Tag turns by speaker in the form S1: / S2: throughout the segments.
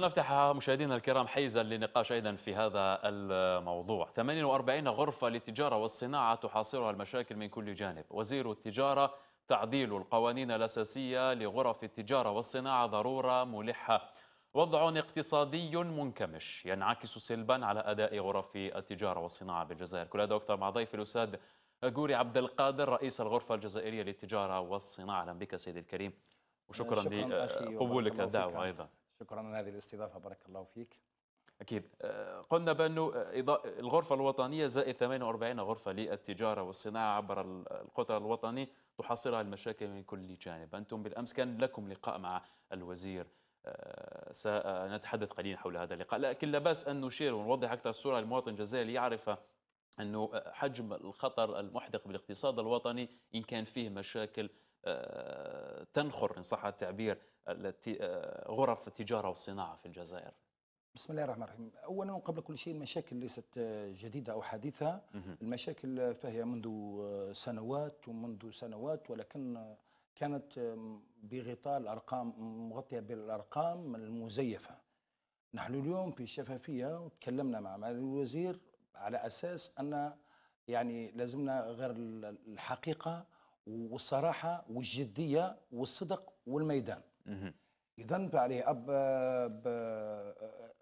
S1: نفتح مشاهدينا الكرام حيزا للنقاش ايضا في هذا الموضوع 48 غرفه للتجاره والصناعه تحاصرها المشاكل من كل جانب وزير التجاره تعديل القوانين الاساسيه لغرف التجاره والصناعه ضروره ملحه وضع اقتصادي منكمش ينعكس سلبا على اداء غرف التجاره والصناعه بالجزائر كل هذا واكثر مع ضيف الاستاذ غوري عبد القادر رئيس الغرفه الجزائريه للتجاره والصناعه اهلا بك سيدي الكريم وشكرا لقبولك الدعوه ايضا شكرا على هذه الاستضافه بارك الله فيك اكيد آه، قلنا بانه آه، الغرفه الوطنيه زائد 48 غرفه للتجاره والصناعه عبر القطر الوطني تحصلها المشاكل من كل جانب انتم بالامس كان لكم لقاء مع الوزير آه، سنتحدث قليلا حول هذا اللقاء لكن لا باس ان نشير ونوضح اكثر الصوره للمواطن الجزائري يعرف انه حجم الخطر المحدق بالاقتصاد الوطني ان كان فيه مشاكل آه، تنخر إن صح التعبير آه، غرف التجارة والصناعة في الجزائر
S2: بسم الله الرحمن الرحيم اولا وقبل كل شيء المشاكل ليست جديده او حديثه المشاكل فهي منذ سنوات ومنذ سنوات ولكن كانت بغطاء الارقام مغطيه بالارقام المزيفه نحن اليوم في شفافيه وتكلمنا مع معالي الوزير على اساس ان يعني لازمنا غير الحقيقه والصراحه والجديه والصدق والميدان اذا فعليه اب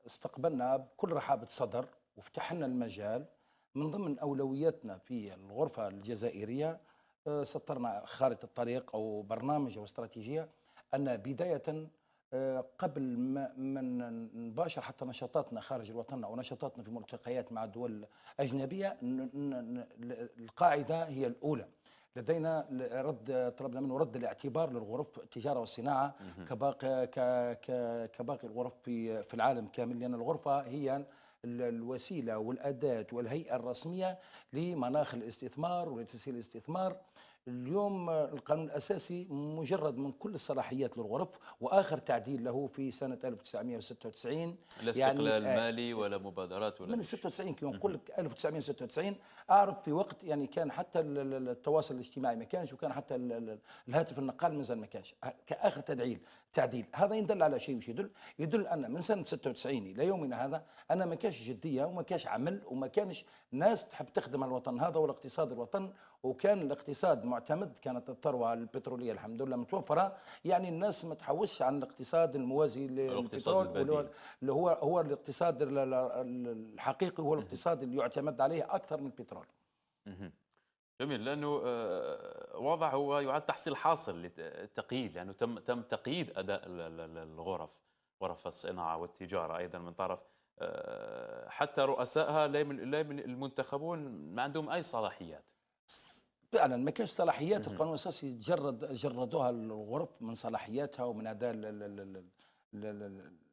S2: استقبلنا بكل رحابه صدر وفتحنا المجال من ضمن اولوياتنا في الغرفه الجزائريه أه، سطرنا خارطه الطريق او برنامج او استراتيجيه ان بدايه أه، قبل ما نباشر حتى نشاطاتنا خارج الوطن او نشاطاتنا في ملتقيات مع دول اجنبيه القاعده هي الاولى لدينا رد طلبنا منه رد الاعتبار للغرف التجاره والصناعه كباقي كباقي الغرف في في العالم كامل لان الغرفه هي الوسيله والاداه والهيئه الرسميه لمناخ الاستثمار ولتسهيل الاستثمار اليوم القانون الأساسي مجرد من كل الصلاحيات للغرف وآخر تعديل له في سنة 1996
S1: لا يعني، استقلال يعني مالي ولا مبادرات ولا من
S2: 96 كي نقول لك 1996 أعرف في وقت يعني كان حتى التواصل الاجتماعي ما كانش وكان حتى الهاتف النقال مازال ما كانش آه، كآخر تدعيل تعديل هذا يدل على شيء وش يدل يدل أن من سنة 96 إلى يومنا هذا أنا ما كانش جدية وما كانش عمل وما كانش ناس تحب تخدم على الوطن هذا والاقتصاد الوطن وكان الاقتصاد معتمد كانت الثروه البتروليه الحمد لله متوفره يعني الناس ما تحوش عن الاقتصاد الموازي للبترول اللي هو هو الاقتصاد الحقيقي هو الاقتصاد اللي يعتمد عليه اكثر من البترول
S1: جميل لانه آه، وضع هو يعد تحصيل حاصل للتقييد لانه تم تم تقييد اداء الغرف غرف الصناعه والتجاره ايضا من طرف آه، حتى رؤسائها لا المنتخبون ما عندهم اي صلاحيات
S2: فعلا ما كانش صلاحيات القانون الاساسي جرد جردوها الغرف من صلاحياتها ومن اداء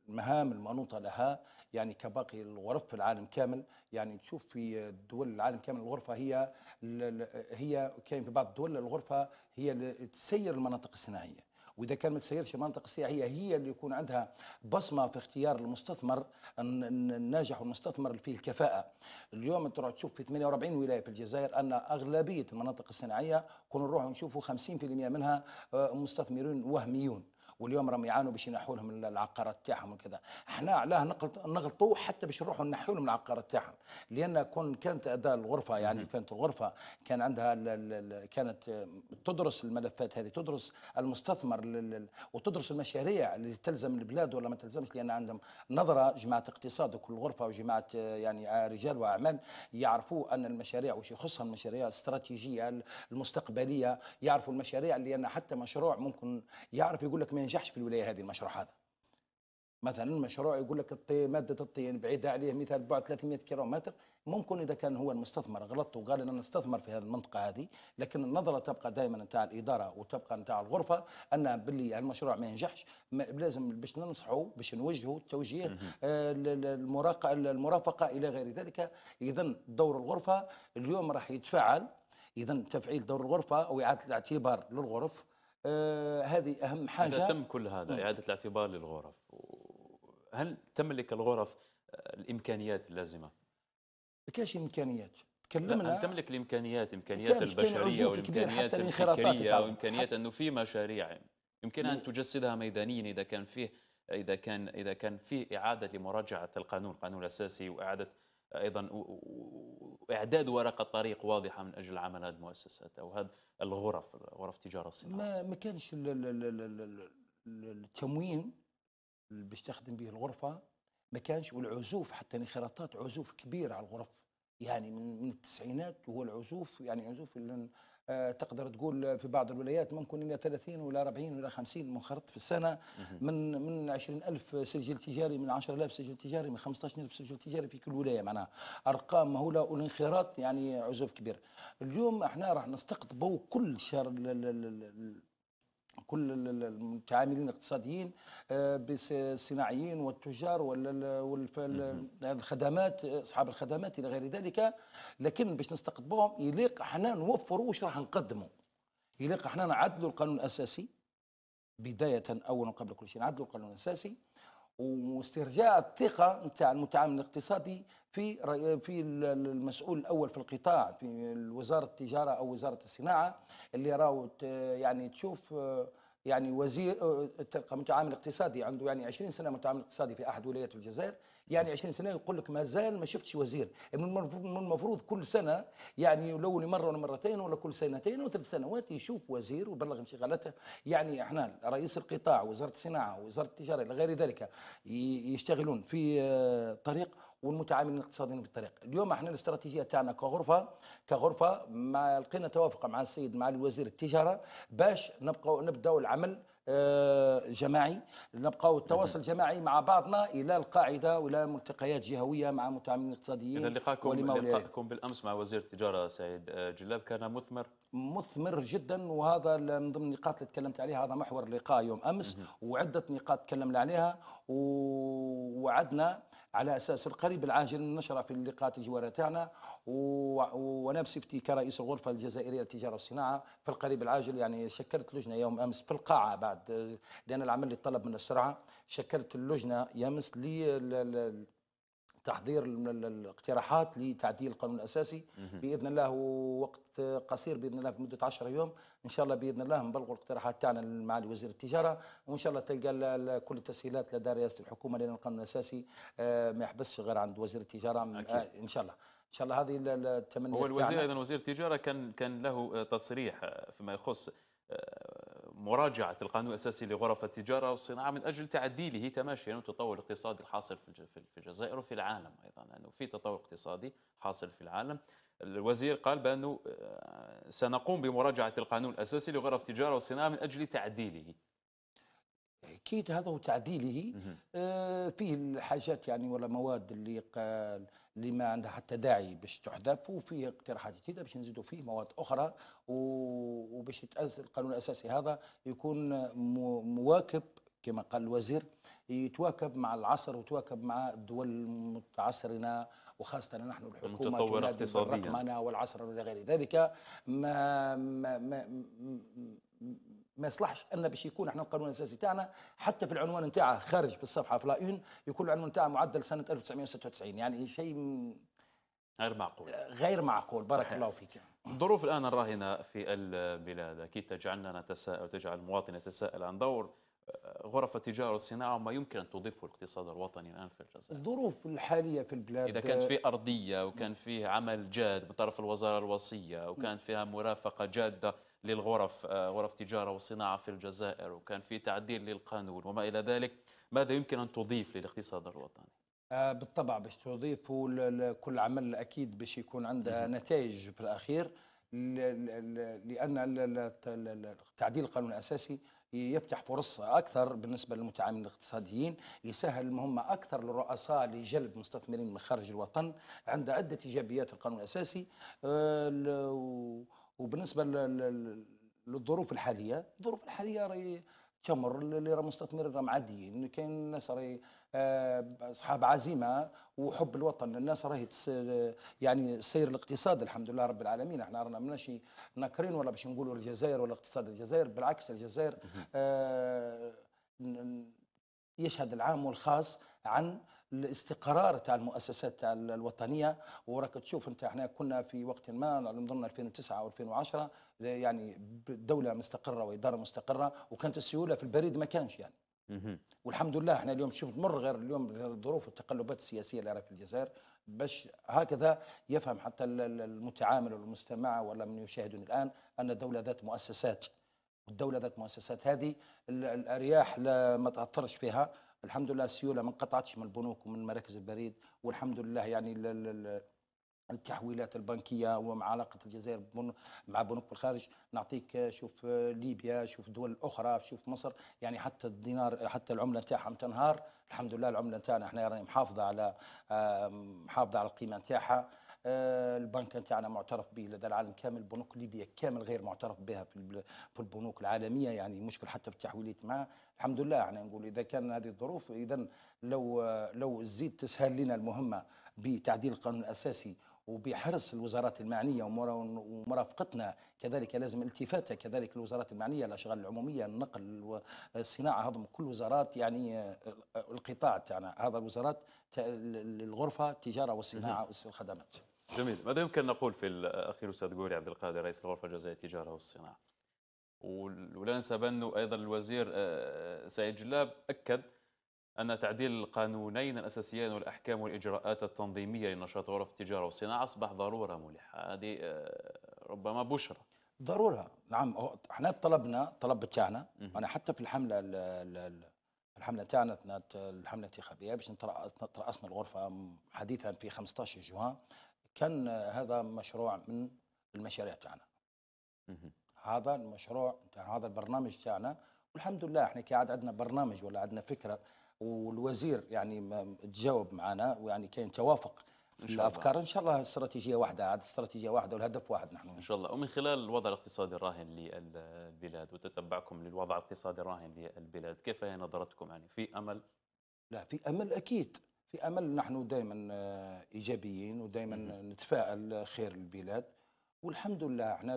S2: المهام المنوطه لها يعني كباقي الغرف في العالم كامل يعني تشوف في دول العالم كامل الغرفه هي هي كاين في بعض الدول الغرفه هي تسير المناطق الصناعيه واذا كان ما تسيرش منطقه سياحيه هي اللي يكون عندها بصمه في اختيار المستثمر الناجح والمستثمر اللي فيه الكفاءه اليوم تروح تشوف في 48 ولايه في الجزائر ان اغلبيه المناطق الصناعيه كون نروح نشوفوا 50% منها آه، مستثمرين وهميون واليوم راهم يعانوا باش ينحوا لهم العقارات تاعهم وكذا احنا علاه نغلطوا حتى باش نروحوا نحوا لهم العقارات تاعهم لان كون كانت اداء الغرفه يعني كانت الغرفه كان عندها كانت تدرس الملفات هذه تدرس المستثمر وتدرس المشاريع اللي تلزم البلاد ولا ما تلزمش لان عندهم نظره جماعه اقتصاد وكل غرفه وجماعه يعني رجال واعمال يعرفوا ان المشاريع وش يخصها المشاريع الاستراتيجيه المستقبليه يعرفوا المشاريع لان حتى مشروع ممكن يعرف يقول لك من ينجحش في الولايه هذه المشروع هذا مثلا مشروع يقول لك الطي ماده الطين بعيده عليه مثال بعد 300 كيلو ممكن اذا كان هو المستثمر غلط وقال انا نستثمر في هذه المنطقه هذه لكن النظره تبقى دائما نتاع الاداره وتبقى نتاع الغرفه ان باللي المشروع ما ينجحش لازم باش ننصحوا باش نوجهوا التوجيه آه، المرافقه الى غير ذلك اذا دور الغرفه اليوم راح يتفعل اذا تفعيل دور الغرفه واعاده الاعتبار للغرف آه هذه اهم حاجه إذا تم كل هذا اعاده
S1: الاعتبار للغرف هل تملك الغرف آه، الامكانيات اللازمه؟
S2: كاش امكانيات تكلمنا هل تملك الامكانيات امكانيات البشريه والامكانيات الفكريه
S1: وامكانيات انه في مشاريع يمكن ان تجسدها ميدانيا اذا كان فيه اذا كان اذا كان فيه اعاده لمراجعه القانون القانون الاساسي واعاده ايضا واعداد ورقه طريق واضحه من اجل عمل هذه المؤسسات او هذه الغرف غرف تجاره الصناعيه ما ما
S2: كانش التموين اللي بيستخدم به الغرفه ما كانش والعزوف حتى انخراطات عزوف كبيره على الغرف يعني من من التسعينات وهو العزوف يعني عزوف آه، تقدر تقول في بعض الولايات ممكن الى 30 ولا 40 ولا 50 منخرط في السنه من من 20000 سجل تجاري من 10000 سجل تجاري من 15000 سجل تجاري في كل ولايه معناها ارقام مهوله والانخراط يعني عزوف كبير اليوم احنا راح نستقطبوا كل شهر كل المتعاملين الاقتصاديين آه، بالصناعيين والتجار والخدمات اصحاب الخدمات الى غير ذلك لكن باش نستقطبوهم يليق احنا نوفروا واش راح نقدموا يليق احنا نعدلوا القانون الاساسي بدايه اولا قبل كل شيء نعدلوا القانون الاساسي واسترجاع الثقه نتاع المتعامل الاقتصادي في في المسؤول الاول في القطاع في وزاره التجاره او وزاره الصناعه اللي راهو يعني تشوف آه، يعني وزير آه، تلقى متعامل اقتصادي عنده يعني 20 سنه متعامل اقتصادي في احد ولايات الجزائر يعني 20 سنه يقول لك ما زال ما شفتش وزير يعني من المفروض كل سنه يعني لو مره ولا مرتين ولا كل سنتين ولا ثلاث سنوات يشوف وزير ويبلغ انشغالاته يعني احنا رئيس القطاع وزاره الصناعه وزاره التجاره الى غير ذلك يشتغلون في آه، طريق والمتعاملين الاقتصاديين في الطريق اليوم احنا الاستراتيجيه تاعنا كغرفه كغرفه ما لقينا توافق مع السيد مع الوزير التجاره باش نبقى نبداو العمل آه، جماعي نبقاو التواصل جماعي مع بعضنا الى القاعده والى ملتقيات جهويه مع متعاملين اقتصاديين اذا لقاكم لقاكم
S1: بالامس مع وزير التجاره سعيد آه، جلاب كان مثمر
S2: مثمر جدا وهذا من ضمن النقاط اللي تكلمت عليها هذا محور لقاء يوم امس وعده نقاط تكلمنا عليها ووعدنا على اساس القريب العاجل ننشرها في اللقاءات الجواريه تاعنا ونفسي بصفتي كرئيس الغرفه الجزائريه للتجاره والصناعه في القريب العاجل يعني شكلت لجنه يوم امس في القاعه بعد لان العمل اللي طلب من السرعه شكلت اللجنه يمس لي تحضير الاقتراحات لتعديل القانون الاساسي باذن الله وقت قصير باذن الله بمده 10 يوم ان شاء الله باذن الله نبلغوا الاقتراحات تاعنا لمعالي وزير التجاره وان شاء الله تلقى كل التسهيلات لدى رئاسه الحكومه لان القانون الاساسي آه، ما يحبسش غير عند وزير التجاره أكيد. آه، ان شاء الله ان شاء الله هذه التمنيات هو الوزير ايضا
S1: وزير التجاره كان كان له تصريح آه، فيما يخص مراجعة القانون الأساسي لغرف التجارة والصناعة من أجل تعديله تماشيا والتطور الاقتصادي الحاصل في الجزائر وفي العالم أيضا لأنه يعني في تطور اقتصادي حاصل في العالم الوزير قال بأنه آه، سنقوم بمراجعة القانون الأساسي لغرف التجارة والصناعة من أجل تعديله
S2: أكيد هذا وتعديله آه، فيه الحاجات يعني ولا مواد اللي قال اللي ما عندها حتى داعي باش تحذف وفيه اقتراحات جديده باش نزيدوا فيه مواد اخرى وباش يتأز القانون الاساسي هذا يكون مواكب كما قال الوزير يتواكب مع العصر وتواكب مع الدول المتعصرنه وخاصه نحن الحكومه المتطوره اقتصاديا والعصر والى غير ذلك ما, ما, ما, ما ما يصلحش ان باش يكون احنا القانون الاساسي تاعنا حتى في العنوان نتاعه خارج في الصفحه في لاون يكون العنوان نتاعه معدل سنه 1996 يعني شيء غير معقول غير معقول بارك صحيح. الله فيك
S1: الظروف الان الراهنه في البلاد اكيد تجعلنا نتساءل وتجعل المواطن يتساءل عن دور آه، غرف التجاره والصناعه وما يمكن ان تضيفه الاقتصاد الوطني الان في الجزائر.
S2: الظروف الحاليه في البلاد اذا كانت في
S1: ارضيه وكان فيه عمل جاد من طرف الوزاره الوصيه وكان فيها مرافقه جاده للغرف آه، غرف تجارة وصناعة في الجزائر وكان في تعديل للقانون وما إلى ذلك ماذا يمكن أن تضيف للاقتصاد الوطني؟
S2: آه، بالطبع باش تضيف كل عمل أكيد باش يكون عنده نتائج في الأخير لأن تعديل القانون الأساسي يفتح فرص اكثر بالنسبه للمتعاملين الاقتصاديين، يسهل المهمه اكثر للرؤساء لجلب مستثمرين من خارج الوطن، عند عده ايجابيات القانون الاساسي أه وبالنسبه للظروف الحاليه الظروف الحاليه راهي تمر اللي راه مستثمرين راه معديين كاين الناس راهي اصحاب آه، عزيمه وحب الوطن الناس راهي يعني سير الاقتصاد الحمد لله رب العالمين احنا رانا ماشي ناكرين ولا باش نقولوا الجزائر ولا اقتصاد الجزائر بالعكس الجزائر آه، يشهد العام والخاص عن الاستقرار تاع المؤسسات تاع الوطنيه وراك تشوف انت احنا كنا في وقت ما نظن 2009 او 2010 يعني دوله مستقره واداره مستقره وكانت السيوله في البريد ما كانش يعني والحمد لله احنا اليوم شفت مر غير اليوم الظروف والتقلبات السياسيه اللي راهي في الجزائر باش هكذا يفهم حتى المتعامل والمستمع ولا من يشاهدون الان ان الدوله ذات مؤسسات والدوله ذات مؤسسات هذه الارياح لا ما تاثرش فيها الحمد لله السيوله ما انقطعتش من البنوك ومن مراكز البريد والحمد لله يعني التحويلات البنكيه ومع علاقه الجزائر مع بنوك الخارج نعطيك شوف ليبيا شوف دول اخرى شوف مصر يعني حتى الدينار حتى العمله تاعها تنهار الحمد لله العمله تاعنا احنا راني يعني محافظه على آه، محافظه على القيمه تاعها آه، البنك نتاعنا معترف به لدى العالم كامل بنوك ليبيا كامل غير معترف بها في البنوك العالميه يعني مشكل حتى في التحويلات معاه الحمد لله احنا يعني نقول اذا كان هذه الظروف اذا لو لو زيد تسهل لنا المهمه بتعديل القانون الاساسي وبحرص الوزارات المعنيه ومرافقتنا كذلك لازم التفاته كذلك الوزارات المعنيه الاشغال العموميه النقل الصناعه هضم كل وزارات يعني آه، آه، القطاع تاعنا هذا الوزارات الغرفه التجاره والصناعه والخدمات
S1: جميل ماذا يمكن نقول في الأخير أستاذ غوري عبد القادر رئيس الغرفة الجزائرية للتجارة والصناعة ولا ننسى بأنه أيضا الوزير آه، سعيد جلاب أكد أن تعديل القانونين الأساسيين والأحكام والإجراءات التنظيمية لنشاط غرف التجارة والصناعة أصبح ضرورة ملحة هذه آه، ربما بشرى
S2: ضروره نعم احنا طلبنا الطلب بتاعنا انا حتى في الحمله الـ الـ الحمله تاعنا الحمله الانتخابيه باش ترأسنا الغرفه حديثا في 15 جوان كان هذا مشروع من المشاريع تاعنا هذا المشروع تاع هذا البرنامج تاعنا والحمد لله احنا كي عاد عندنا برنامج ولا عندنا فكره والوزير يعني تجاوب معنا ويعني كاين توافق في الافكار ان شاء الله استراتيجيه واحده عاد استراتيجيه واحده والهدف واحد نحن ان
S1: شاء الله ومن خلال الوضع الاقتصادي الراهن للبلاد وتتبعكم للوضع الاقتصادي الراهن للبلاد كيف هي نظرتكم يعني في امل
S2: لا في امل اكيد في امل نحن دائما آه، ايجابيين ودائما نتفائل خير البلاد والحمد لله احنا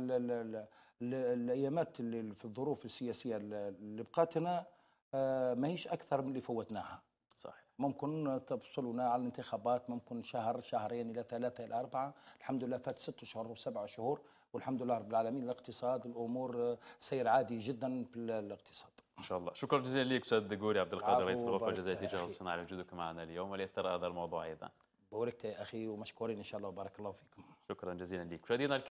S2: الايامات اللي في الظروف السياسيه اللي بقاتنا آه، ماهيش اكثر من اللي فوتناها صحيح ممكن تفصلنا على الانتخابات ممكن شهر شهرين الى ثلاثه الى اربعه الحمد لله فات ست شهور وسبع شهور والحمد لله رب العالمين الاقتصاد الامور آه، سير عادي جدا في الاقتصاد
S1: ان شاء الله شكرا جزيلا لك استاذ جوري عبد القادر رئيس الغرفه الجزائريه للتجاره والصناعه لوجودكم معنا اليوم وليثر هذا الموضوع ايضا
S2: بوركت يا اخي ومشكورين ان شاء الله وبارك الله فيكم
S1: شكرا جزيلا لك